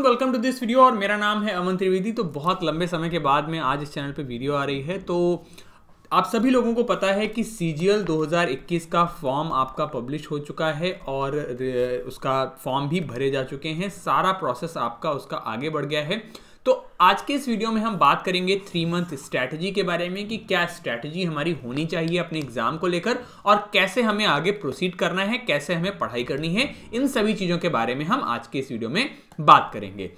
everyone welcome to this video और मेरा नाम है अमन त्रिवेदी तो बहुत लंबे समय के बाद में आज इस चैनल पे वीडियो आ रही है तो आप सभी लोगों को पता है कि सी 2021 का फॉर्म आपका पब्लिश हो चुका है और उसका फॉर्म भी भरे जा चुके हैं सारा प्रोसेस आपका उसका आगे बढ़ गया है तो आज के इस वीडियो में हम बात करेंगे थ्री मंथ स्ट्रैटेजी के बारे में कि क्या स्ट्रैटेजी हमारी होनी चाहिए अपने एग्जाम को लेकर और कैसे हमें आगे प्रोसीड करना है कैसे हमें पढ़ाई करनी है इन सभी चीज़ों के बारे में हम आज के इस वीडियो में बात करेंगे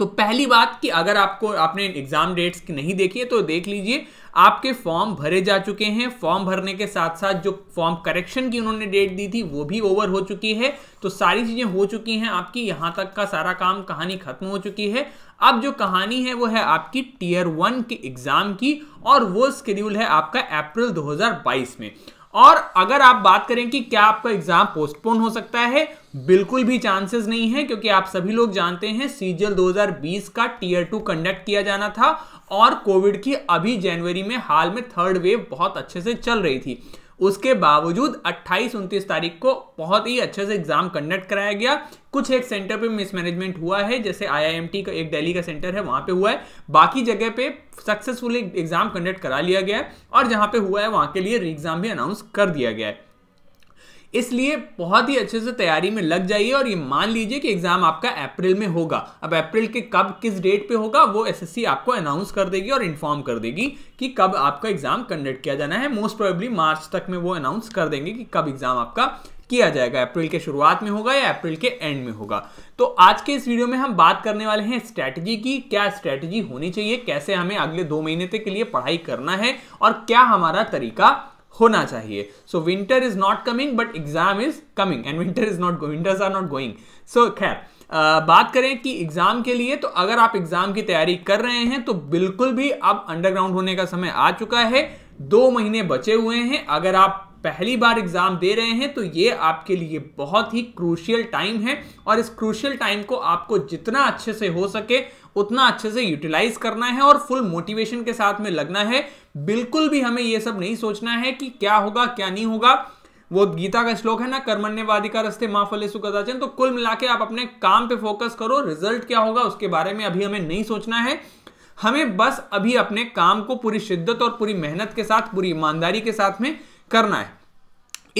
तो पहली बात कि अगर आपको आपने एग्जाम डेट्स की नहीं देखी है तो देख लीजिए आपके फॉर्म भरे जा चुके हैं फॉर्म भरने के साथ साथ जो फॉर्म करेक्शन की उन्होंने डेट दी थी वो भी ओवर हो चुकी है तो सारी चीजें हो चुकी हैं आपकी यहां तक का सारा काम कहानी खत्म हो चुकी है अब जो कहानी है वो है आपकी टीयर वन के एग्जाम की और वो स्केड्यूल है आपका अप्रैल दो में और अगर आप बात करें कि क्या आपका एग्जाम पोस्टपोन हो सकता है बिल्कुल भी चांसेस नहीं है क्योंकि आप सभी लोग जानते हैं सीजल 2020 का टीयर टू कंडक्ट किया जाना था और कोविड की अभी जनवरी में हाल में थर्ड वेव बहुत अच्छे से चल रही थी उसके बावजूद 28 उनतीस तारीख को बहुत ही अच्छे से एग्जाम कंडक्ट कराया गया कुछ एक सेंटर पे मिसमैनेजमेंट हुआ है जैसे आईआईएमटी का एक दिल्ली का सेंटर है वहाँ पे हुआ है बाकी जगह पे सक्सेसफुली एग्जाम कंडक्ट करा लिया गया है और जहाँ पे हुआ है वहाँ के लिए री एग्जाम भी अनाउंस कर दिया गया है इसलिए बहुत ही अच्छे से तैयारी में लग जाइए और ये मान लीजिए कि एग्जाम आपका अप्रैल में होगा अब अप्रैल के कब किस डेट पे होगा वो एसएससी आपको अनाउंस कर देगी और इन्फॉर्म कर देगी कि कब आपका एग्जाम कंडक्ट किया जाना है मोस्ट प्रोबेबली मार्च तक में वो अनाउंस कर देंगे कि कब एग्जाम आपका किया जाएगा अप्रैल के शुरुआत में होगा या अप्रैल के एंड में होगा तो आज के इस वीडियो में हम बात करने वाले हैं स्ट्रैटेजी की क्या स्ट्रैटेजी होनी चाहिए कैसे हमें अगले दो महीने तक के लिए पढ़ाई करना है और क्या हमारा तरीका होना चाहिए so winter is not coming but exam is coming and winter is not winters are not going so खैर बात करें कि एग्जाम के लिए तो अगर आप एग्जाम की तैयारी कर रहे हैं तो बिल्कुल भी अब अंडरग्राउंड होने का समय आ चुका है दो महीने बचे हुए हैं अगर आप पहली बार एग्जाम दे रहे हैं तो ये आपके लिए बहुत ही क्रूशियल टाइम है और इस क्रूशियल टाइम को आपको जितना अच्छे से हो सके उतना अच्छे से यूटिलाइज करना है और फुल मोटिवेशन के साथ में लगना है बिल्कुल भी हमें यह सब नहीं सोचना है कि क्या होगा क्या नहीं होगा वो गीता का श्लोक है ना कर्मण्यवादी का रस्ते माँ फले कदाचन तो कुल मिला के आप अपने काम पे फोकस करो रिजल्ट क्या होगा उसके बारे में अभी हमें नहीं सोचना है हमें बस अभी अपने काम को पूरी शिद्दत और पूरी मेहनत के साथ पूरी ईमानदारी के साथ में करना है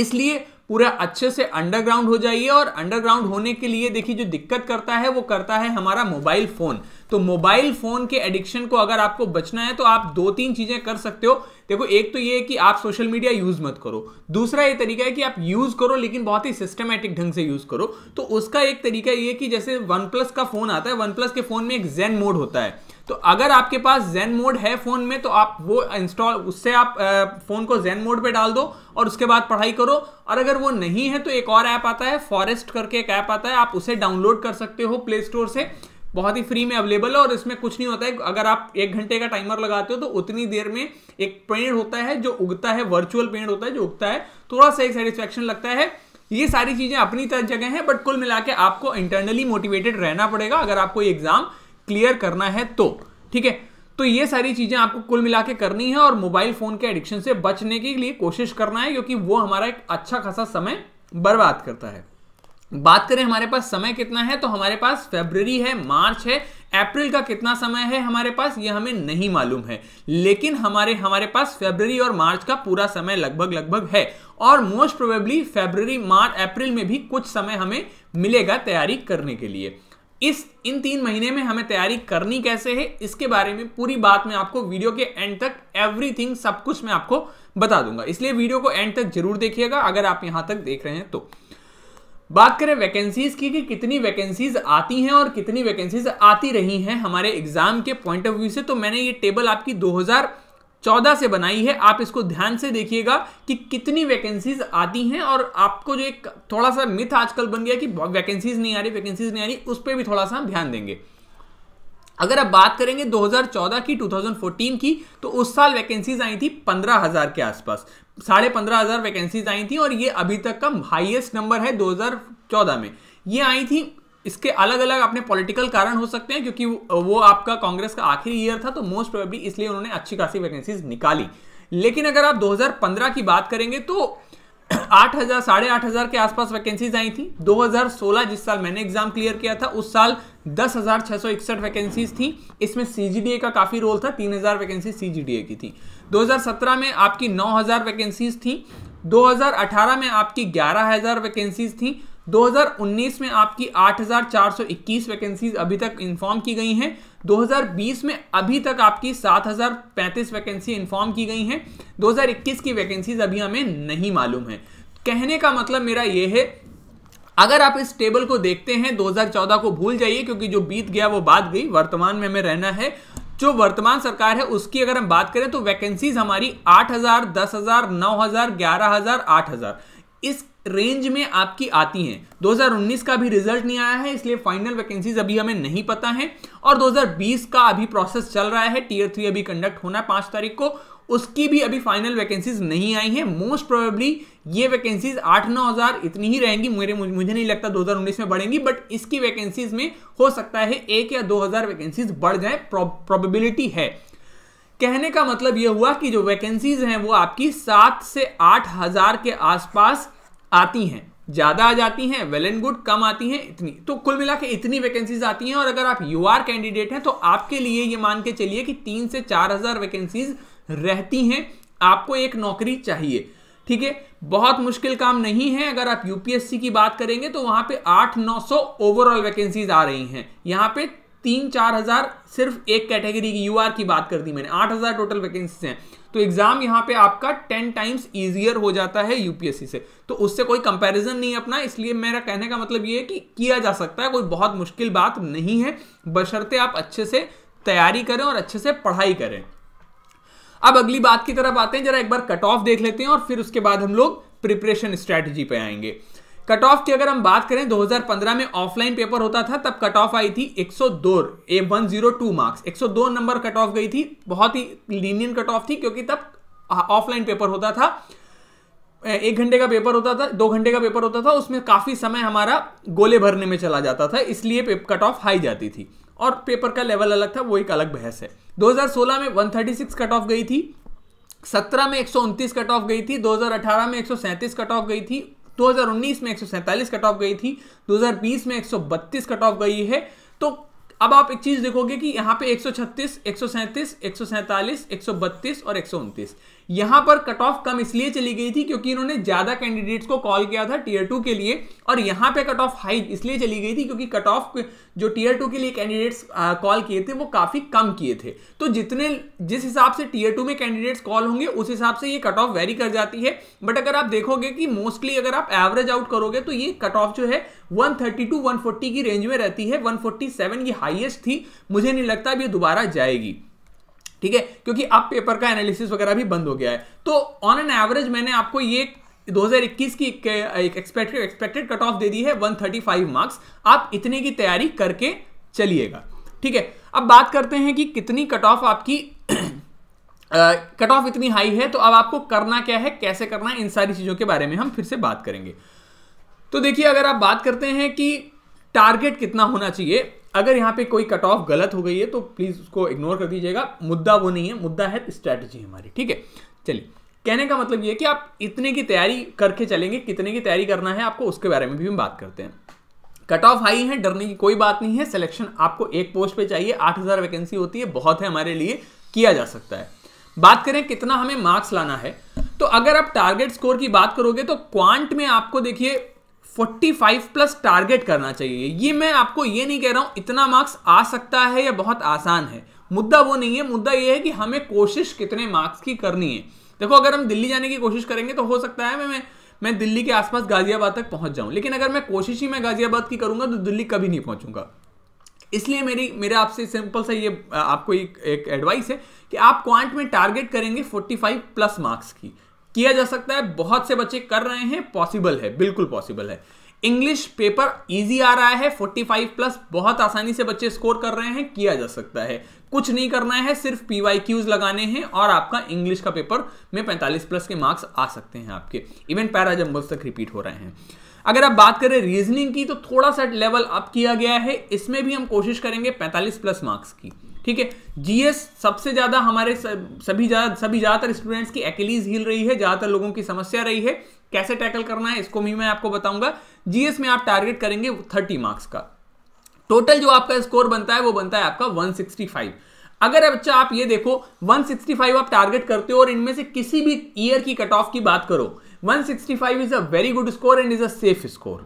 इसलिए पूरा अच्छे से अंडरग्राउंड हो जाइए और अंडरग्राउंड होने के लिए देखिए जो दिक्कत करता है वो करता है हमारा मोबाइल फोन तो मोबाइल फोन के एडिक्शन को अगर आपको बचना है तो आप दो तीन चीजें कर सकते हो देखो एक तो ये है कि आप सोशल मीडिया यूज मत करो दूसरा ये तरीका है कि आप यूज करो लेकिन बहुत ही सिस्टमेटिक ढंग से यूज करो तो उसका एक तरीका ये कि जैसे वन प्लस का फोन आता है वन प्लस के फोन में एक जेन मोड होता है तो अगर आपके पास जेन मोड है फोन में तो आप वो इंस्टॉल उससे आप फोन को जेन मोड पे डाल दो और उसके बाद पढ़ाई करो और अगर वो नहीं है तो एक और ऐप आता है फॉरेस्ट करके एक ऐप आता है आप उसे डाउनलोड कर सकते हो प्ले स्टोर से बहुत ही फ्री में अवेलेबल है और इसमें कुछ नहीं होता है अगर आप एक घंटे का टाइमर लगाते हो तो उतनी देर में एक पेड़ होता है जो उगता है वर्चुअल पेड़ होता है जो उगता है थोड़ा सा एक सेटिस्फेक्शन लगता है ये सारी चीज़ें अपनी तरह जगह हैं बट कुल मिला आपको इंटरनली मोटिवेटेड रहना पड़ेगा अगर आपको एग्जाम क्लियर करना है तो ठीक है तो ये सारी चीजें आपको कुल मिला के करनी है और मोबाइल फोन के एडिक्शन से बचने के लिए कोशिश करना है क्योंकि वो हमारा एक अच्छा खासा समय बर्बाद करता है बात करें हमारे पास समय कितना है तो हमारे पास फेब्रवरी है मार्च है अप्रैल का कितना समय है हमारे पास ये हमें नहीं मालूम है लेकिन हमारे हमारे पास फेब्रवरी और मार्च का पूरा समय लगभग लगभग है और most probably February March April में भी कुछ समय हमें मिलेगा तैयारी करने के लिए इस इन तीन महीने में हमें तैयारी करनी कैसे है इसके बारे में पूरी बात मैं आपको वीडियो के एंड तक एवरीथिंग सब कुछ मैं आपको बता दूंगा इसलिए वीडियो को एंड तक जरूर देखिएगा अगर आप यहां तक देख रहे हैं तो बात करें वैकेंसीज की कि कितनी वैकेंसीज आती हैं और कितनी वैकेंसीज आती रही हैं हमारे एग्जाम के पॉइंट ऑफ व्यू से तो मैंने ये टेबल आपकी 2000 चौदह से बनाई है आप इसको ध्यान से देखिएगा कि कितनी वैकेंसीज आती हैं और आपको जो एक थोड़ा सा मिथ आजकल बन गया कि वैकेंसीज नहीं आ रही वैकेंसीज नहीं आ रही उस पर भी थोड़ा सा ध्यान देंगे अगर आप बात करेंगे 2014 की 2014 की तो उस साल वैकेंसीज आई थी पंद्रह हजार के आसपास साढ़े पंद्रह हजार वैकेंसीज आई थी और ये अभी तक का हाईएस्ट नंबर है 2014 में ये आई थी इसके अलग अलग अपने पॉलिटिकल कारण हो सकते हैं क्योंकि वो आपका कांग्रेस का आखिरी ईयर था तो मोस्ट प्रोबेबली इसलिए उन्होंने अच्छी खासी वैकेंसीज निकाली लेकिन अगर आप 2015 की बात करेंगे तो 8000 साढ़े आठ हजार के आसपास वैकेंसीज आई थी 2016 जिस साल मैंने एग्जाम क्लियर किया था उस साल दस हजार छह सौ इकसठ वैकेंसीज थी इसमें सीजीडीए का काफी रोल था 3000 वैकेंसी सीजीडीए की थी 2017 में आपकी 9000 वैकेंसीज थी 2018 में आपकी 11000 वैकेंसीज थी 2019 में आपकी 8,421 वैकेंसीज अभी तक इन्फॉर्म की गई हैं 2020 में अभी तक आपकी 7,035 वैकेंसी इन्फॉर्म की गई हैं 2021 की वैकेंसीज अभी हमें नहीं मालूम है कहने का मतलब मेरा ये है अगर आप इस टेबल को देखते हैं 2014 को भूल जाइए क्योंकि जो बीत गया वो बात गई वर्तमान में हमें रहना है जो वर्तमान सरकार है उसकी अगर हम बात करें तो वैकेंसीज हमारी आठ हजार हजार दस नौ हजार ग्यारह हजार आठ हजार इस रेंज में आपकी आती हैं 2019 का भी रिजल्ट नहीं आया है इसलिए फाइनल वैकेंसीज अभी हमें नहीं पता है और 2020 का अभी प्रोसेस चल रहा है टीयर थ्री अभी कंडक्ट होना है पांच तारीख को उसकी भी अभी फाइनल वैकेंसीज नहीं आई हैं मोस्ट प्रोबेबली ये वैकेंसीज आठ नौ हज़ार इतनी ही रहेंगी मेरे मुझे नहीं लगता 2019 में बढ़ेंगी बट इसकी वैकेंसीज में हो सकता है एक या दो हज़ार वैकेंसीज बढ़ जाए प्रोबेबिलिटी है कहने का मतलब यह हुआ कि जो वैकेंसीज हैं वो आपकी सात से आठ हज़ार के आसपास आती हैं ज़्यादा आ जाती हैं वेल एंड गुड कम आती हैं इतनी तो कुल मिला के इतनी वैकेंसीज आती हैं और अगर आप यू आर कैंडिडेट हैं तो आपके लिए ये मान के चलिए कि तीन से चार हज़ार वैकेंसीज रहती हैं आपको एक नौकरी चाहिए ठीक है बहुत मुश्किल काम नहीं है अगर आप यूपीएससी की बात करेंगे तो वहां पे आठ नौ सौ ओवरऑल वैकेंसीज आ रही हैं यहाँ पे तीन चार हज़ार सिर्फ एक कैटेगरी की यूआर की बात कर दी मैंने आठ हज़ार टोटल वैकेंसीज हैं तो एग्ज़ाम यहां पे आपका टेन टाइम्स इजियर हो जाता है यूपीएससी से तो उससे कोई कंपैरिजन नहीं अपना इसलिए मेरा कहने का मतलब ये है कि किया जा सकता है कोई बहुत मुश्किल बात नहीं है बशर्ते आप अच्छे से तैयारी करें और अच्छे से पढ़ाई करें अब अगली बात की तरफ आते हैं जरा एक बार कट ऑफ देख लेते हैं और फिर उसके बाद हम लोग प्रिपरेशन स्ट्रैटेजी पे आएंगे कट ऑफ की अगर हम बात करें 2015 में ऑफलाइन पेपर होता था तब कट ऑफ आई थी 102 ए 102 मार्क्स 102 नंबर कट ऑफ गई थी बहुत ही लीनियन कट ऑफ थी क्योंकि तब ऑफलाइन पेपर होता था एक घंटे का पेपर होता था दो घंटे का पेपर होता था उसमें काफ़ी समय हमारा गोले भरने में चला जाता था इसलिए कट ऑफ हाई जाती थी और पेपर का लेवल अलग था वो एक अलग बहस है 2016 में 136 कट ऑफ गई थी 17 में एक कट ऑफ गई थी 2018 में एक कट ऑफ गई थी 2019 में एक कट ऑफ गई थी 2020 में 132 कट ऑफ गई है तो अब आप एक चीज देखोगे कि यहाँ पे 136, 137, 147, 132 और 129 यहां पर कट ऑफ कम इसलिए चली गई थी क्योंकि इन्होंने ज्यादा कैंडिडेट्स को कॉल किया था टीयर टू के लिए और यहां पे कट ऑफ हाई इसलिए चली गई थी क्योंकि कट ऑफ जो टीयर टू के लिए कैंडिडेट्स कॉल किए थे वो काफी कम किए थे तो जितने जिस हिसाब से टीयर टू में कैंडिडेट्स कॉल होंगे उस हिसाब से ये कट ऑफ वेरी कर जाती है बट अगर आप देखोगे कि मोस्टली अगर आप एवरेज आउट करोगे तो ये कट ऑफ जो है वन टू 140 की रेंज में रहती है वन की हाईएस्ट थी मुझे नहीं लगता अब ये दोबारा जाएगी ठीक है क्योंकि अब पेपर का एनालिसिस वगैरह भी बंद हो गया है तो ऑन एन एवरेज मैंने आपको ये 2021 की एक एक्सपेक्टेड एक्सपेक्टेड कट ऑफ दे दी है 135 मार्क्स आप इतने की तैयारी करके चलिएगा ठीक है अब बात करते हैं कि कितनी कट ऑफ आपकी कट ऑफ इतनी हाई है तो अब आपको करना क्या है कैसे करना है इन सारी चीज़ों के बारे में हम फिर से बात करेंगे तो देखिए अगर आप बात करते हैं कि टारगेट कितना होना चाहिए अगर यहाँ पे कोई कट ऑफ गलत हो गई है तो प्लीज़ उसको इग्नोर कर दीजिएगा मुद्दा वो नहीं है मुद्दा है स्ट्रैटेजी हमारी ठीक है चलिए कहने का मतलब ये कि आप इतने की तैयारी करके चलेंगे कितने की तैयारी करना है आपको उसके बारे में भी हम बात करते हैं कट ऑफ हाई है डरने की कोई बात नहीं है सिलेक्शन आपको एक पोस्ट पे चाहिए 8000 वैकेंसी होती है बहुत है हमारे लिए किया जा सकता है बात करें कितना हमें मार्क्स लाना है तो अगर आप टारगेट स्कोर की बात करोगे तो क्वांट में आपको देखिए 45 प्लस टारगेट करना चाहिए ये मैं आपको ये नहीं कह रहा हूँ इतना मार्क्स आ सकता है या बहुत आसान है मुद्दा वो नहीं है मुद्दा ये है कि हमें कोशिश कितने मार्क्स की करनी है देखो अगर हम दिल्ली जाने की कोशिश करेंगे तो हो सकता है मैं मैं, मैं दिल्ली के आसपास गाजियाबाद तक पहुंच जाऊं लेकिन अगर मैं कोशिश ही मैं गाजियाबाद की करूंगा तो दिल्ली कभी नहीं पहुंचूंगा इसलिए मेरी मेरे आपसे सिंपल सा ये आपको एक एडवाइस है कि आप क्वांट में टारगेट करेंगे 45 प्लस मार्क्स की किया जा सकता है बहुत से बच्चे कर रहे हैं पॉसिबल है बिल्कुल पॉसिबल है इंग्लिश पेपर इजी आ रहा है 45 प्लस बहुत आसानी से बच्चे स्कोर कर रहे हैं किया जा सकता है कुछ नहीं करना है सिर्फ पीवाईक्यूज लगाने हैं और आपका इंग्लिश का पेपर में 45 प्लस के मार्क्स आ सकते हैं आपके इवन पैराजम्बल्स तक रिपीट हो रहे हैं अगर आप बात करें रीजनिंग की तो थोड़ा सा लेवल अप किया गया है इसमें भी हम कोशिश करेंगे पैंतालीस प्लस मार्क्स की ठीक है जीएस सबसे ज़्यादा हमारे सभी ज़्यादा सभी ज़्यादातर स्टूडेंट्स की एकेलीज हिल रही है ज़्यादातर लोगों की समस्या रही है कैसे टैकल करना है इसको भी मैं आपको बताऊंगा जीएस में आप टारगेट करेंगे थर्टी मार्क्स का टोटल जो आपका स्कोर बनता है वो बनता है आपका वन अगर बच्चा आप ये देखो 165 आप टारगेट करते हो और इनमें से किसी भी ईयर की कट ऑफ की बात करो 165 is a very good score and is a safe score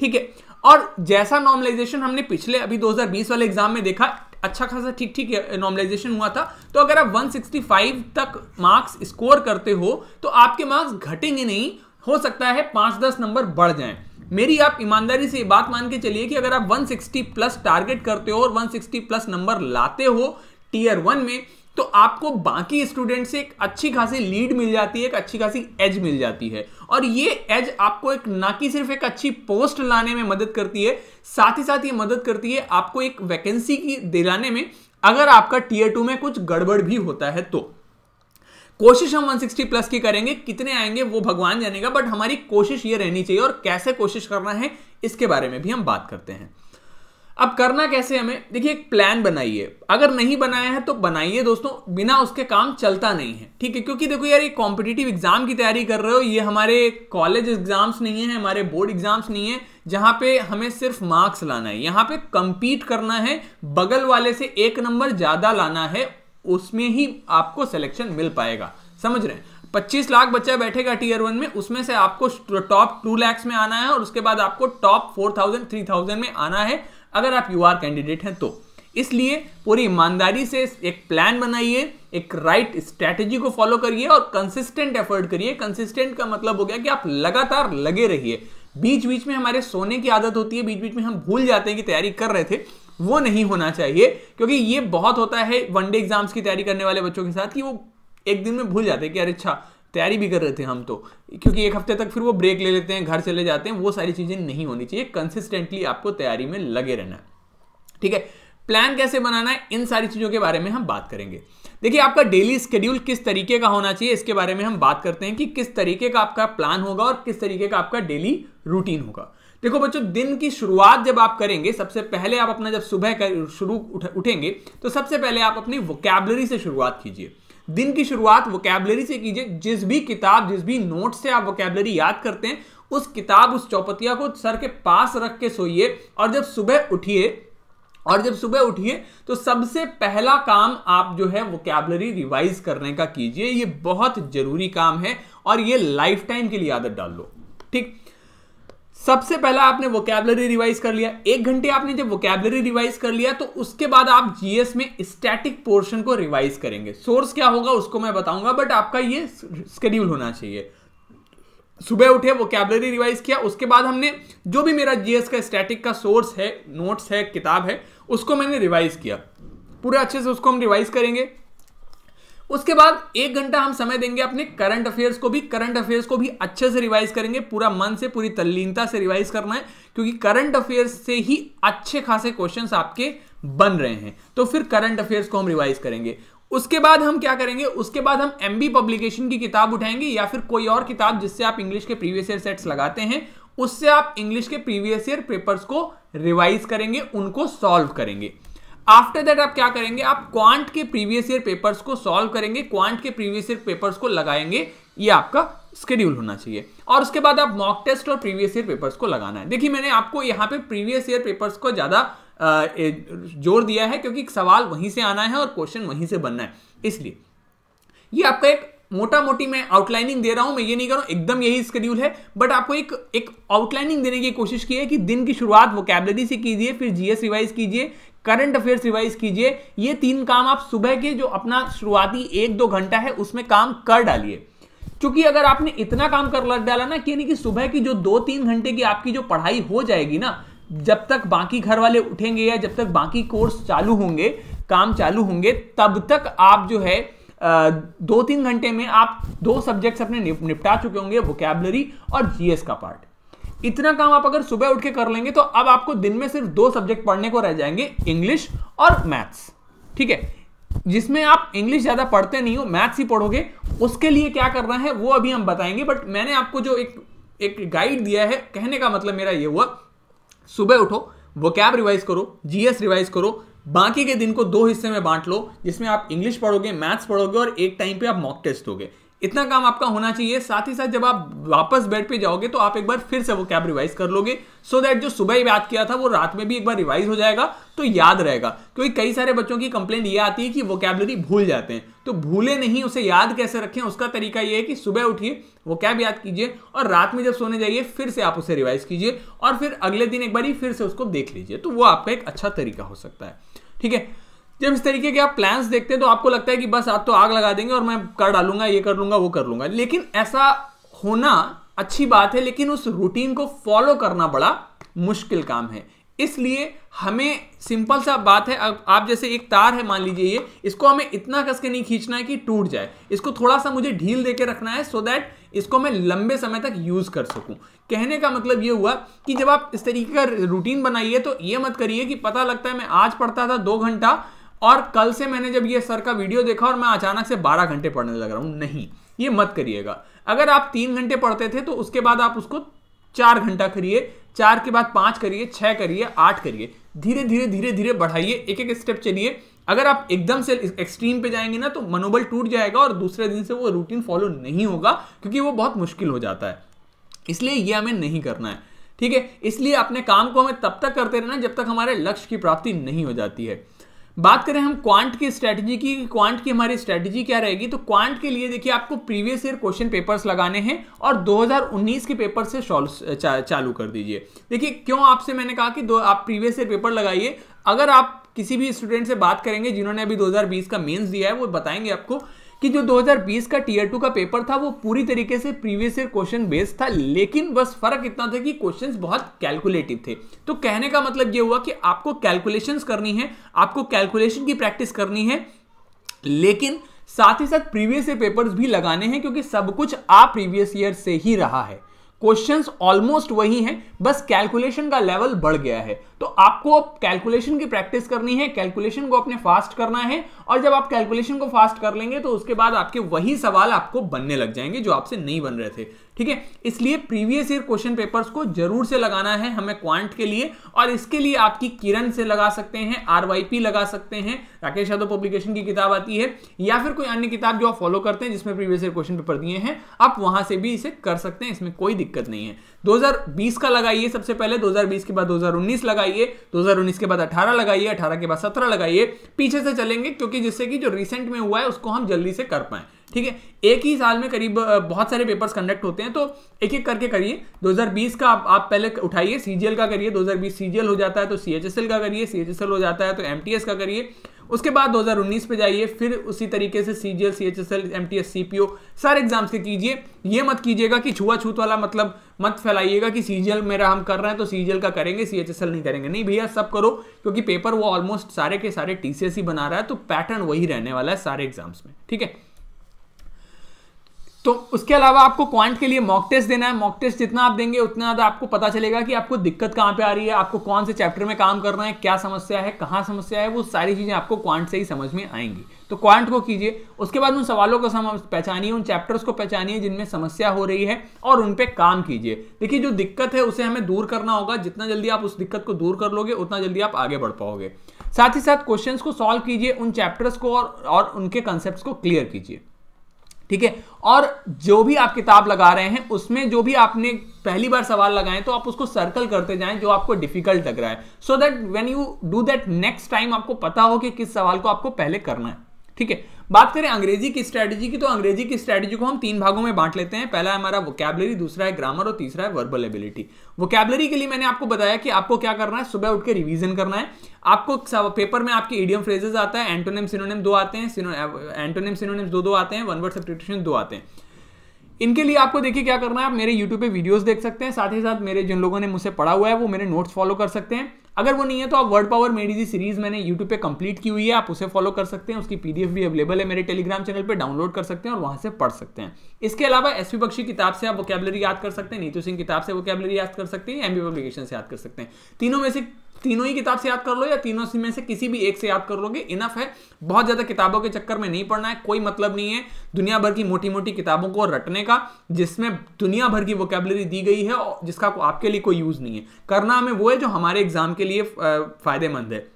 ठीक है और जैसा नॉर्मलाइजेशन हमने पिछले अभी 2020 वाले एग्जाम में देखा अच्छा खासा ठीक ठीक नॉर्मलाइजेशन हुआ था तो अगर आप 165 तक मार्क्स स्कोर करते हो तो आपके मार्क्स घटेंगे नहीं हो सकता है पांच दस नंबर बढ़ जाएं मेरी आप ईमानदारी से बात मान के चलिए कि अगर आप 160 प्लस टारगेट करते हो और 160 प्लस नंबर लाते हो टीयर वन में तो आपको बाकी स्टूडेंट से एक अच्छी खासी लीड मिल जाती है एक अच्छी खासी एज मिल जाती है और ये एज आपको एक ना कि सिर्फ एक अच्छी पोस्ट लाने में मदद करती है साथ ही साथ ये मदद करती है आपको एक वैकेंसी की दिलाने में अगर आपका टीयर टू में कुछ गड़बड़ भी होता है तो कोशिश हम 160 प्लस की करेंगे कितने आएंगे वो भगवान जानेगा बट हमारी कोशिश ये रहनी चाहिए और कैसे कोशिश करना है इसके बारे में भी हम बात करते हैं अब करना कैसे हमें देखिए एक प्लान बनाइए अगर नहीं बनाया है तो बनाइए दोस्तों बिना उसके काम चलता नहीं है ठीक है क्योंकि देखो यार ये कॉम्पिटिटिव एग्जाम की तैयारी कर रहे हो ये हमारे कॉलेज एग्जाम्स नहीं है हमारे बोर्ड एग्जाम्स नहीं है जहां पे हमें सिर्फ मार्क्स लाना है यहाँ पे कंपीट करना है बगल वाले से एक नंबर ज़्यादा लाना है उसमें ही आपको सिलेक्शन मिल पाएगा समझ रहे हैं पच्चीस लाख बच्चा बैठेगा टीयर वन में उसमें से आपको टॉप टू लैक्स में आना है और उसके बाद आपको top four thousand three thousand में आना है अगर आप यू कैंडिडेट हैं तो इसलिए पूरी ईमानदारी से एक प्लान बनाइए एक राइट right स्ट्रैटेजी को फॉलो करिए और कंसिस्टेंट एफर्ट करिए कंसिस्टेंट का मतलब हो गया कि आप लगातार लगे रहिए बीच बीच में हमारे सोने की आदत होती है बीच बीच में हम भूल जाते हैं कि तैयारी कर रहे थे वो नहीं होना चाहिए क्योंकि ये बहुत होता है वनडे एग्जाम्स की तैयारी करने वाले बच्चों के साथ कि वो एक दिन में भूल जाते हैं कि अरे अच्छा तैयारी भी कर रहे थे हम तो क्योंकि एक हफ्ते तक फिर वो ब्रेक ले लेते हैं घर चले जाते हैं वो सारी चीज़ें नहीं होनी चाहिए कंसिस्टेंटली आपको तैयारी में लगे रहना है ठीक है प्लान कैसे बनाना है इन सारी चीज़ों के बारे में हम बात करेंगे देखिए आपका डेली स्केड्यूल किस तरीके का होना चाहिए इसके बारे में हम बात करते हैं कि किस तरीके का आपका प्लान होगा और किस तरीके का आपका डेली रूटीन होगा देखो बच्चों दिन की शुरुआत जब आप करेंगे सबसे पहले आप अपना जब सुबह कर, शुरू उठ, उठेंगे तो सबसे पहले आप अपनी वोकैबलरी से शुरुआत कीजिए दिन की शुरुआत वोकेबलरी से कीजिए जिस भी किताब जिस भी नोट से आप वोकेबलरी याद करते हैं उस किताब उस चौपतिया को सर के पास रख के सोइए और जब सुबह उठिए और जब सुबह उठिए तो सबसे पहला काम आप जो है वोकेबलरी रिवाइज करने का कीजिए ये बहुत जरूरी काम है और ये लाइफ टाइम के लिए आदत डाल लो ठीक सबसे पहला आपने वोकेबलरी रिवाइज कर लिया एक घंटे आपने जब वोकेबलरी रिवाइज कर लिया तो उसके बाद आप जीएस में स्टैटिक पोर्शन को रिवाइज करेंगे सोर्स क्या होगा उसको मैं बताऊंगा बट आपका ये स्केड्यूल होना चाहिए सुबह उठे वोकैबलरी रिवाइज किया उसके बाद हमने जो भी मेरा जीएस का स्टैटिक का सोर्स है नोट्स है किताब है उसको मैंने रिवाइज किया पूरे अच्छे से उसको हम रिवाइज करेंगे उसके बाद एक घंटा हम समय देंगे अपने करंट अफेयर्स को भी करंट अफेयर्स को भी अच्छे से रिवाइज करेंगे पूरा मन से पूरी तल्लीनता से रिवाइज करना है क्योंकि करंट अफेयर्स से ही अच्छे खासे क्वेश्चन आपके बन रहे हैं तो फिर करंट अफेयर्स को हम रिवाइज करेंगे उसके बाद हम क्या करेंगे उसके बाद हम एम पब्लिकेशन की किताब उठाएंगे या फिर कोई और किताब जिससे आप इंग्लिश के प्रीवियस ईयर सेट्स लगाते हैं उससे आप इंग्लिश के प्रीवियस ईयर पेपर्स को रिवाइज करेंगे उनको सॉल्व करेंगे आफ्टर दैट आप क्या करेंगे आप क्वांट के प्रीवियस ईयर पेपर्स को सॉल्व करेंगे क्वांट के प्रीवियस ईयर पेपर्स को लगाएंगे ये आपका स्केड्यूल होना चाहिए और उसके बाद आप मॉक टेस्ट और प्रीवियस ईयर पेपर्स को लगाना है देखिए मैंने आपको यहाँ पे प्रीवियस ईयर पेपर्स को ज़्यादा जोर दिया है क्योंकि सवाल वहीं से आना है और क्वेश्चन वहीं से बनना है इसलिए ये आपका एक मोटा मोटी मैं आउटलाइनिंग दे रहा हूं मैं ये नहीं कर रहा हूं एकदम यही स्केड्यूल है बट आपको एक एक आउटलाइनिंग देने की कोशिश की है कि दिन की शुरुआत वोकेबलरी से कीजिए फिर जीएस रिवाइज कीजिए करंट अफेयर्स रिवाइज कीजिए ये तीन काम आप सुबह के जो अपना शुरुआती एक दो घंटा है उसमें काम कर डालिए क्योंकि अगर आपने इतना काम कर लग डाला ना कि नहीं कि सुबह की जो दो तीन घंटे की आपकी जो पढ़ाई हो जाएगी ना जब तक बाकी घर वाले उठेंगे या जब तक बाकी कोर्स चालू होंगे काम चालू होंगे तब तक आप जो है दो तीन घंटे में आप दो सब्जेक्ट्स अपने निपटा चुके होंगे वोकेबलरी और जीएस का पार्ट इतना काम आप अगर सुबह उठ के कर लेंगे तो अब आपको दिन में सिर्फ दो सब्जेक्ट पढ़ने को रह जाएंगे इंग्लिश और मैथ्स ठीक है जिसमें आप इंग्लिश ज़्यादा पढ़ते नहीं हो मैथ्स ही पढ़ोगे उसके लिए क्या करना है वो अभी हम बताएंगे बट मैंने आपको जो एक एक गाइड दिया है कहने का मतलब मेरा ये हुआ सुबह उठो वो कैब रिवाइज करो जीएस रिवाइज करो बाकी के दिन को दो हिस्से में बांट लो जिसमें आप इंग्लिश पढ़ोगे मैथ्स पढ़ोगे और एक टाइम पे आप मॉक टेस्ट दोगे इतना काम आपका होना चाहिए साथ ही साथ जब आप वापस बेड पे जाओगे तो आप एक बार फिर से वो कैब रिवाइज कर लोगे सो so दैट जो सुबह ही याद किया था वो रात में भी एक बार रिवाइज हो जाएगा तो याद रहेगा क्योंकि कई सारे बच्चों की कंप्लेंट ये आती है कि वो कैबलरी भूल जाते हैं तो भूले नहीं उसे याद कैसे रखें उसका तरीका ये है कि सुबह उठिए वो कैब याद कीजिए और रात में जब सोने जाइए फिर से आप उसे रिवाइज कीजिए और फिर अगले दिन एक बार फिर से उसको देख लीजिए तो वो आपका एक अच्छा तरीका हो सकता है ठीक है जब इस तरीके के आप प्लान्स देखते हैं तो आपको लगता है कि बस आप तो आग लगा देंगे और मैं कर डालूंगा ये कर लूंगा वो कर लूंगा लेकिन ऐसा होना अच्छी बात है लेकिन उस रूटीन को फॉलो करना बड़ा मुश्किल काम है इसलिए हमें सिंपल सा बात है अब आप जैसे एक तार है मान लीजिए ये इसको हमें इतना कस के नहीं खींचना है कि टूट जाए इसको थोड़ा सा मुझे ढील देके रखना है सो so दैट इसको मैं लंबे समय तक यूज़ कर सकूं कहने का मतलब ये हुआ कि जब आप इस तरीके का रूटीन बनाइए तो ये मत करिए कि पता लगता है मैं आज पढ़ता था दो घंटा और कल से मैंने जब ये सर का वीडियो देखा और मैं अचानक से बारह घंटे पढ़ने लग रहा हूँ नहीं ये मत करिएगा अगर आप तीन घंटे पढ़ते थे तो उसके बाद आप उसको चार घंटा करिए चार के बाद पाँच करिए छः करिए आठ करिए धीरे धीरे धीरे धीरे बढ़ाइए एक एक स्टेप चलिए अगर आप एकदम से एक्सट्रीम पे जाएंगे ना तो मनोबल टूट जाएगा और दूसरे दिन से वो रूटीन फॉलो नहीं होगा क्योंकि वो बहुत मुश्किल हो जाता है इसलिए ये हमें नहीं करना है ठीक है इसलिए अपने काम को हमें तब तक करते रहना जब तक हमारे लक्ष्य की प्राप्ति नहीं हो जाती है बात करें हम क्वांट की स्ट्रैटेजी की क्वांट की हमारी स्ट्रैटेजी क्या रहेगी तो क्वांट के लिए देखिए आपको प्रीवियस ईयर क्वेश्चन पेपर्स लगाने हैं और 2019 के पेपर से सॉल्व चा, चालू कर दीजिए देखिए क्यों आपसे मैंने कहा कि दो आप प्रीवियस ईयर पेपर लगाइए अगर आप किसी भी स्टूडेंट से बात करेंगे जिन्होंने अभी 2020 का मेंस दिया है वो बताएंगे आपको कि जो 2020 का टीयर टू का पेपर था वो पूरी तरीके से प्रीवियस ईयर क्वेश्चन बेस्ड था लेकिन बस फर्क इतना था कि क्वेश्चंस बहुत कैलकुलेटिव थे तो कहने का मतलब ये हुआ कि आपको कैलकुलेशंस करनी है आपको कैलकुलेशन की प्रैक्टिस करनी है लेकिन साथ ही साथ प्रीवियस ईयर पेपर्स भी लगाने हैं क्योंकि सब कुछ आप प्रीवियस ईयर से ही रहा है क्वेश्चंस ऑलमोस्ट वही हैं बस कैलकुलेशन का लेवल बढ़ गया है तो आपको कैलकुलेशन की प्रैक्टिस करनी है कैलकुलेशन को अपने फास्ट करना है और जब आप कैलकुलेशन को फास्ट कर लेंगे तो उसके बाद आपके वही सवाल आपको बनने लग जाएंगे जो आपसे नहीं बन रहे थे ठीक है इसलिए प्रीवियस ईयर क्वेश्चन पेपर्स को जरूर से लगाना है हमें क्वांट के लिए और इसके लिए आपकी किरण से लगा सकते हैं आर लगा सकते हैं राकेश यादव पब्लिकेशन की किताब आती है या फिर कोई अन्य किताब जो आप फॉलो करते हैं जिसमें प्रीवियस ईयर क्वेश्चन पेपर दिए हैं आप वहां से भी इसे कर सकते हैं इसमें कोई दिक्कत नहीं है दो का लगाइए सबसे पहले दो के बाद दो लगाइए लगाइए 2019 के बाद 18 लगाइए 18 के बाद 17 लगाइए पीछे से चलेंगे क्योंकि जिससे कि जो रिसेंट में हुआ है उसको हम जल्दी से कर पाए ठीक है एक ही साल में करीब बहुत सारे पेपर्स कंडक्ट होते हैं तो एक एक करके करिए 2020 का आप, आप पहले उठाइए सीजीएल का करिए 2020 सीजीएल हो जाता है तो सीएचएसएल का करिए सीएचएसएल हो जाता है तो एमटीएस का करिए उसके बाद 2019 पे जाइए फिर उसी तरीके से C G L C H S L M T S C P O सारे एग्जाम्स के कीजिए ये मत कीजिएगा कि छुआछूत वाला मतलब मत फैलाइएगा कि सी जी एल मेरा हम कर रहे हैं तो सी जी एल का करेंगे सी एच एस एल नहीं करेंगे नहीं भैया सब करो क्योंकि पेपर वो ऑलमोस्ट सारे के सारे टीसीएस ही e बना रहा है तो पैटर्न वही रहने वाला है सारे एग्जाम्स में ठीक है तो उसके अलावा आपको क्वांट के लिए मॉक टेस्ट देना है मॉक टेस्ट जितना आप देंगे उतना ज़्यादा आपको पता चलेगा कि आपको दिक्कत कहाँ पे आ रही है आपको कौन से चैप्टर में काम करना है क्या समस्या है कहाँ समस्या है वो सारी चीज़ें आपको क्वांट से ही समझ में आएंगी तो क्वांट को कीजिए उसके बाद उन सवालों को सम पहचानिए उन चैप्टर्स को पहचानिए जिनमें समस्या हो रही है और उन पर काम कीजिए देखिए जो दिक्कत है उसे हमें दूर करना होगा जितना जल्दी आप उस दिक्कत को दूर कर लोगे उतना जल्दी आप आगे बढ़ पाओगे साथ ही साथ क्वेश्चन को सॉल्व कीजिए उन चैप्टर्स को और उनके कंसेप्ट को क्लियर कीजिए ठीक है और जो भी आप किताब लगा रहे हैं उसमें जो भी आपने पहली बार सवाल लगाए तो आप उसको सर्कल करते जाएं जो आपको डिफिकल्ट लग रहा है so that when you do that next time आपको पता हो कि किस सवाल को आपको पहले करना है ठीक है बात करें अंग्रेजी की स्ट्रैटेजी की तो अंग्रेजी की स्ट्रैटेजी को हम तीन भागों में बांट लेते हैं पहला है हमारा वोकैबलरी दूसरा है ग्रामर और तीसरा है वर्बल एबिलिटी वोकैबलरी के लिए मैंने आपको बताया कि आपको क्या करना है सुबह उठ के रिविजन करना है आपको पेपर में आपके ईडियम फ्रेजेस आता है एंटोनियम सिनोनियम दो आते हैं एंटोनिम सिनोनिम्स दो दो आते हैं वन वर्ड सब्सिट्यूशन दो आते हैं इनके लिए आपको देखिए क्या करना है आप मेरे यूट्यूब पे वीडियोस देख सकते हैं साथ ही साथ मेरे जिन लोगों ने मुझसे पढ़ा हुआ है वो मेरे नोट्स फॉलो कर सकते हैं अगर वो नहीं है तो आप वर्ड पावर मेडिजी सीरीज मैंने यूट्यूब पे कंप्लीट की हुई है आप उसे फॉलो कर सकते हैं उसकी पीडीएफ भी अवेलेबल है मेरे टेलीग्राम चैनल पे डाउनलोड कर सकते हैं और वहां से पढ़ सकते हैं इसके अलावा एस पी बख्शी किताब से आप कैबलरी याद कर सकते हैं नीतू सिंह किताब से कैबलरी याद कर सकते हैं एमबी पब्लिकेशन से याद कर सकते हैं तीनों में से तीनों ही किताब से याद कर लो या तीनों में से किसी भी एक से याद कर लोगे इनफ है बहुत ज़्यादा किताबों के चक्कर में नहीं पढ़ना है कोई मतलब नहीं है दुनिया भर की मोटी मोटी किताबों को रटने का जिसमें दुनिया भर की वोकेबलरी दी गई है और जिसका आपके लिए कोई यूज़ नहीं है करना हमें वो है जो हमारे एग्जाम के लिए फ़ायदेमंद है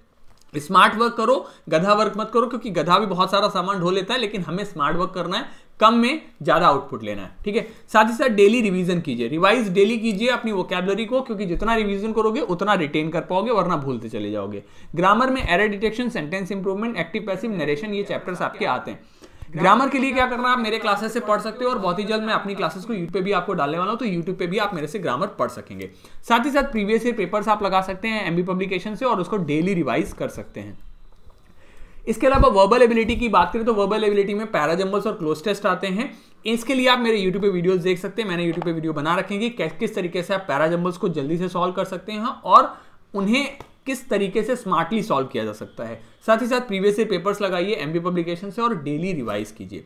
स्मार्ट वर्क करो गधा वर्क मत करो क्योंकि गधा भी बहुत सारा सामान ढो लेता है लेकिन हमें स्मार्ट वर्क करना है कम में ज़्यादा आउटपुट लेना है ठीक है साथ ही साथ डेली रिवीजन कीजिए रिवाइज डेली कीजिए अपनी वोकेबलरी को क्योंकि जितना रिवीजन करोगे उतना रिटेन कर पाओगे वरना भूलते चले जाओगे ग्रामर में error detection sentence improvement active passive narration ये चैप्टर्स आपके आते हैं ग्रामर के लिए क्या करना आप मेरे क्लासेस से पढ़ सकते हो और बहुत ही जल्द मैं अपनी क्लासेस को यूट्यूब पे भी आपको डालने वाला हूँ तो यूट्यूब पे भी आप मेरे से ग्रामर पढ़ सकेंगे साथ ही साथ प्रीवियस ईयर पेपर्स आप लगा सकते हैं एमबी पब्लिकेशन से और उसको डेली रिवाइज कर सकते हैं इसके अलावा वर्बल एबिलिटी की बात करें तो वर्बल एबिलिटी में पैराजम्बल्स और क्लोज टेस्ट आते हैं इसके लिए आप मेरे यूट्यूब पे वीडियोस देख सकते हैं मैंने यूट्यूब पे वीडियो बना रखेंगे कि किस तरीके से आप पैराजम्बल्स को जल्दी से सॉल्व कर सकते हैं और उन्हें किस तरीके से स्मार्टली सॉल्व किया जा सकता है साथ ही साथ प्रीवियस पेपर्स लगाइए एमबी पब्लिकेशन से और डेली रिवाइज कीजिए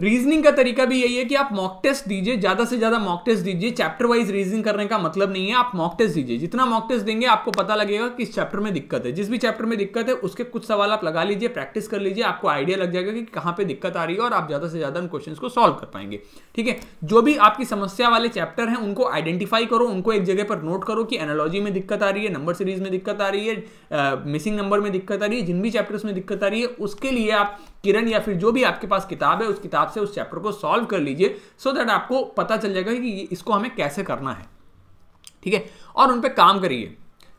रीजनिंग का तरीका भी यही है कि आप मॉक टेस्ट दीजिए ज्यादा से ज्यादा मॉक टेस्ट दीजिए चैप्टर वाइज रीजनिंग करने का मतलब नहीं है आप मॉक टेस्ट दीजिए जितना मॉक टेस्ट देंगे आपको पता लगेगा किस चैप्टर में दिक्कत है जिस भी चैप्टर में दिक्कत है उसके कुछ सवाल आप लगा लीजिए प्रैक्टिस कर लीजिए आपको आइडिया लग जाएगा कि कहाँ पे दिक्कत आ रही है और आप ज्यादा से ज्यादा उन क्वेश्चन को सॉल्व कर पाएंगे ठीक है जो भी आपकी समस्या वाले चैप्टर है उनको आइडेंटिफाई करो उनको एक जगह पर नोट करो कि एनोलॉजी में दिक्कत आ रही है नंबर सीरीज में दिक्कत आ रही है मिसिंग नंबर में दिक्कत आ रही है जिन भी चैप्टर्स में दिक्कत आ रही है उसके लिए आप किरण या फिर जो भी आपके पास किताब है उस किताब से उस चैप्टर को सॉल्व कर लीजिए सो दैट आपको पता चल जाएगा कि इसको हमें कैसे करना है ठीक है और उन पर काम करिए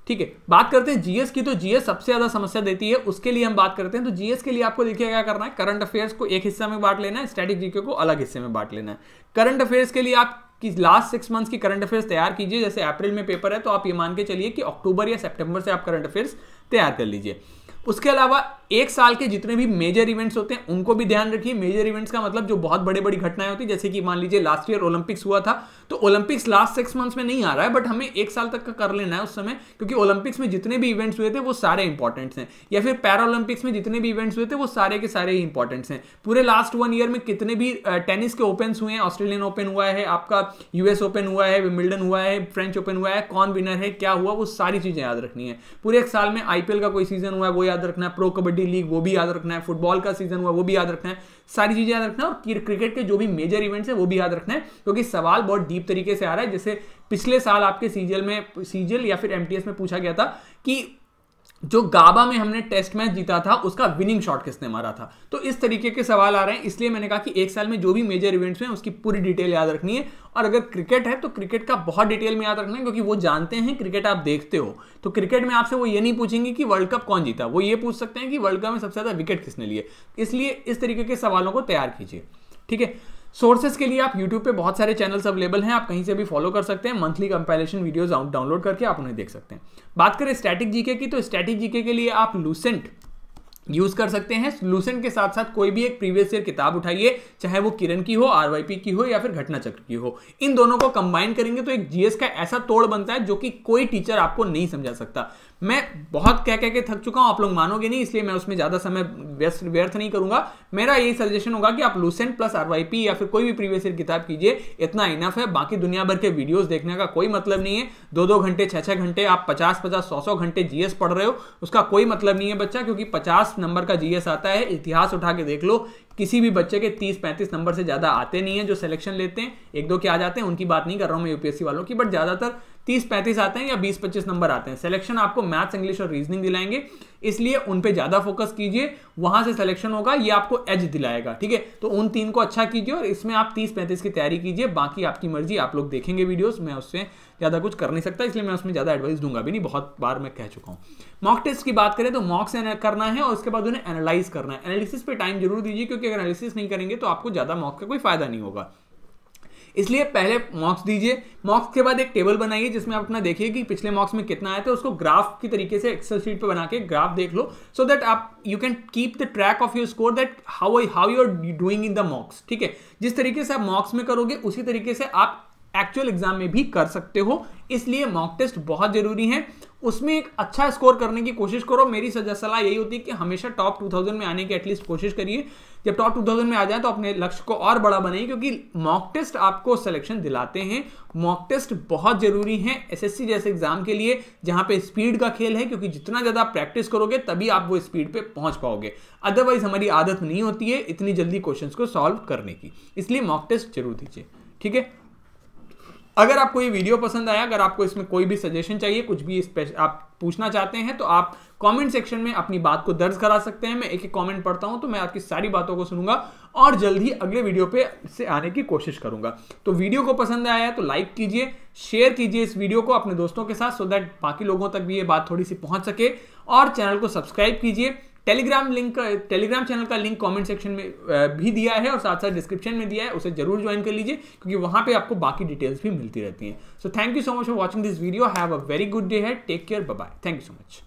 ठीक है बात करते हैं जीएस की तो जीएस सबसे ज्यादा समस्या देती है उसके लिए हम बात करते हैं तो जीएस के लिए आपको देखिए क्या करना है करंट अफेयर्स को एक हिस्से में बांट लेना है स्टैटिक जीके को अलग हिस्से में बांट लेना है करंट अफेयर्स के लिए आप कि लास्ट सिक्स मंथ्स की करंट अफेयर्स तैयार कीजिए जैसे अप्रैल में पेपर है तो आप ये मान के चलिए कि अक्टूबर या सेप्टेंबर से आप करंट अफेयर्स तैयार कर लीजिए उसके अलावा एक साल के जितने भी मेजर इवेंट्स होते हैं उनको भी ध्यान रखिए मेजर इवेंट्स का मतलब जो बहुत बड़ी बड़ी घटनाएं होती है जैसे कि मान लीजिए लास्ट ईयर ओलंपिक्स हुआ था तो ओलंपिक्स लास्ट सिक्स मंथ्स में नहीं आ रहा है बट हमें एक साल तक का कर लेना है उस समय क्योंकि ओलंपिक्स में जितने भी इवेंट्स हुए थे वो सारे इंपॉर्टेंट्स हैं या फिर पैरालंपिक्स में जितने भी इवेंट्स हुए थे वो सारे के सारे ही इंपॉर्टेंट्स हैं पूरे लास्ट वन ईयर में कितने भी टेनिस के ओपन हुए हैं ऑस्ट्रेलियन ओपन हुआ है आपका यूएस ओपन हुआ है विमिल्डन हुआ है फ्रेंच ओपन हुआ है कौन विनर है क्या हुआ वो सारी चीजें याद रखनी है पूरे एक साल में आईपीएल का कोई सीजन हुआ है वो याद याद रखना है प्रो कबड्डी लीग वो भी याद रखना है फुटबॉल का सीजन हुआ वो भी याद रखना है सारी चीजें याद रखना और क्रिकेट के जो भी मेजर इवेंट्स है वो भी याद रखना है क्योंकि सवाल बहुत डीप तरीके से आ रहा है जैसे पिछले साल आपके सीजल में सीजल या फिर एम में पूछा गया था कि जो गाबा में हमने टेस्ट मैच जीता था उसका विनिंग शॉट किसने मारा था तो इस तरीके के सवाल आ रहे हैं इसलिए मैंने कहा कि एक साल में जो भी मेजर इवेंट्स हैं उसकी पूरी डिटेल याद रखनी है और अगर क्रिकेट है तो क्रिकेट का बहुत डिटेल में याद रखना है क्योंकि वो जानते हैं क्रिकेट आप देखते हो तो क्रिकेट में आपसे वो ये नहीं पूछेंगे कि वर्ल्ड कप कौन जीता वो ये पूछ सकते हैं कि वर्ल्ड कप में सबसे ज़्यादा विकेट किसने लिए इसलिए इस तरीके के सवालों को तैयार कीजिए ठीक है सोर्सेज के लिए आप यूट्यूब पे बहुत सारे चैनल्स अवेलेबल हैं आप कहीं से भी फॉलो कर सकते हैं मंथली कंपाइलेशन वीडियोज डाउनलोड करके आप उन्हें देख सकते हैं बात करें स्टैटिक जीके की तो स्टैटिक जीके के लिए आप लूसेंट यूज कर सकते हैं लूसेंट के साथ साथ कोई भी एक प्रीवियस ईयर किताब उठाइए चाहे वो किरण की हो आरवाईपी की हो या फिर घटना चक्र की हो इन दोनों को कंबाइन करेंगे तो एक जीएस का ऐसा तोड़ बनता है जो कि कोई टीचर आपको नहीं समझा सकता मैं बहुत कह कह के थक चुका हूं आप लोग मानोगे नहीं इसलिए मैं उसमें ज्यादा समय व्यस्त व्यर्थ नहीं करूंगा मेरा यही सजेशन होगा कि आप लूसेंट प्लस आरवाईपी या फिर कोई भी प्रीवियस ईयर किताब कीजिए इतना इनफ है बाकी दुनिया भर के वीडियोज देखने का कोई मतलब नहीं है दो दो घंटे छह छह घंटे आप पचास पचास सौ सौ घंटे जीएस पढ़ रहे हो उसका कोई मतलब नहीं है बच्चा क्योंकि पचास पचास नंबर का जीएस आता है इतिहास उठा के देख लो किसी भी बच्चे के तीस पैंतीस नंबर से ज़्यादा आते नहीं है जो सिलेक्शन लेते हैं एक दो के आ जाते हैं उनकी बात नहीं कर रहा हूं मैं यूपीएससी वालों की बट ज़्यादातर तीस पैंतीस आते हैं या बीस पच्चीस नंबर आते हैं सिलेक्शन आपको मैथ्स इंग्लिश और रीजनिंग दिलाएंगे इसलिए उन पे ज़्यादा फोकस कीजिए वहां से सिलेक्शन होगा ये आपको एज दिलाएगा ठीक है तो उन तीन को अच्छा कीजिए और इसमें आप तीस पैंतीस की तैयारी कीजिए बाकी आपकी मर्जी आप लोग देखेंगे वीडियोस मैं उससे ज़्यादा कुछ कर नहीं सकता इसलिए मैं उसमें ज़्यादा एडवाइस दूंगा भी नहीं बहुत बार मैं कह चुका हूँ मॉक टेस्ट की बात करें तो मॉक्स करना है और उसके बाद उन्हें एनालाइज करना है एनालिसिस पे टाइम जरूर दीजिए क्योंकि अगर एनालिसिस नहीं करेंगे तो आपको ज़्यादा मॉक का कोई फायदा नहीं होगा इसलिए पहले मॉक्स दीजिए मॉक्स के बाद एक टेबल बनाइए जिसमें आप अपना देखिए कि पिछले मॉक्स में कितना आया था उसको ग्राफ की तरीके से एक्सेल शीट पर बना के ग्राफ देख लो सो दैट आप you can keep the track of your score that how how you are doing in the mocks ठीक है जिस तरीके से आप मॉक्स में करोगे उसी तरीके से आप एक्चुअल एग्जाम में भी कर सकते हो इसलिए मॉक टेस्ट बहुत जरूरी है उसमें एक अच्छा स्कोर करने की कोशिश करो मेरी सलाह यही होती है कि हमेशा टॉप 2000 में आने की एटलीस्ट कोशिश करिए जब टॉप 2000 में आ जाए तो अपने लक्ष्य को और बड़ा बनाइए क्योंकि मॉक टेस्ट आपको सिलेक्शन दिलाते हैं मॉक टेस्ट बहुत जरूरी है एसएससी जैसे एग्जाम के लिए जहां पे स्पीड का खेल है क्योंकि जितना ज़्यादा प्रैक्टिस करोगे तभी आप वो स्पीड पे पहुंच पाओगे अदरवाइज हमारी आदत नहीं होती है इतनी जल्दी क्वेश्चन को सॉल्व करने की इसलिए मॉक टेस्ट जरूर दीजिए ठीक है अगर आपको ये वीडियो पसंद आया अगर आपको इसमें कोई भी सजेशन चाहिए कुछ भी आप पूछना चाहते हैं तो आप कमेंट सेक्शन में अपनी बात को दर्ज करा सकते हैं मैं एक एक कमेंट पढ़ता हूं तो मैं आपकी सारी बातों को सुनूंगा और जल्द ही अगले वीडियो पे से आने की कोशिश करूंगा तो वीडियो को पसंद आया तो लाइक कीजिए शेयर कीजिए इस वीडियो को अपने दोस्तों के साथ सो दैट बाकी लोगों तक भी ये बात थोड़ी सी पहुंच सके और चैनल को सब्सक्राइब कीजिए टेलीग्राम लिंक टेलीग्राम चैनल का लिंक कमेंट सेक्शन में भी दिया है और साथ साथ डिस्क्रिप्शन में दिया है उसे जरूर ज्वाइन कर लीजिए क्योंकि वहां पे आपको बाकी डिटेल्स भी मिलती रहती हैं so thank you so much for watching this video have a very good day है take care bye thank you so much